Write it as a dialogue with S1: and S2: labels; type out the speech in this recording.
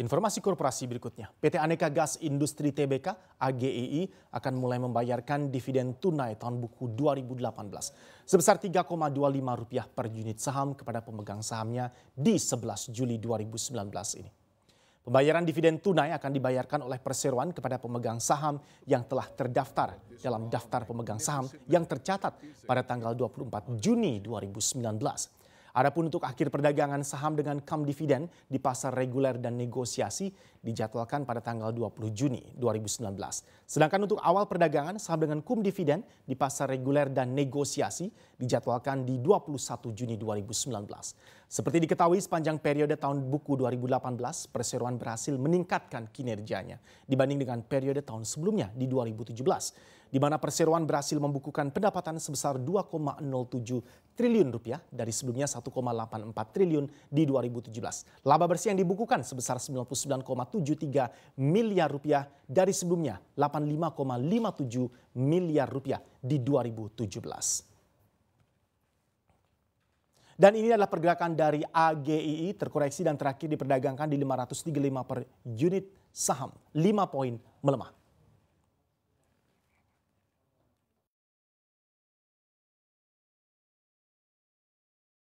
S1: Informasi korporasi berikutnya, PT Aneka Gas Industri TBK AGII akan mulai membayarkan dividen tunai tahun buku 2018 sebesar 3,25 rupiah per unit saham kepada pemegang sahamnya di 11 Juli 2019 ini. Pembayaran dividen tunai akan dibayarkan oleh perseroan kepada pemegang saham yang telah terdaftar dalam daftar pemegang saham yang tercatat pada tanggal 24 Juni 2019. Adapun untuk akhir perdagangan saham dengan kam dividen di pasar reguler dan negosiasi dijadwalkan pada tanggal 20 Juni 2019. Sedangkan untuk awal perdagangan saham dengan kum dividen di pasar reguler dan negosiasi dijadwalkan di 21 Juni 2019. Seperti diketahui sepanjang periode tahun buku 2018, perseroan berhasil meningkatkan kinerjanya dibanding dengan periode tahun sebelumnya di 2017, di mana perseroan berhasil membukukan pendapatan sebesar 2,07 triliun rupiah dari sebelumnya 1,84 triliun di 2017. Laba bersih yang dibukukan sebesar 99,73 miliar rupiah dari sebelumnya 85,57 miliar rupiah di 2017. Dan ini adalah pergerakan dari AGII terkoreksi dan terakhir diperdagangkan di 535 per unit saham. 5 poin melemah.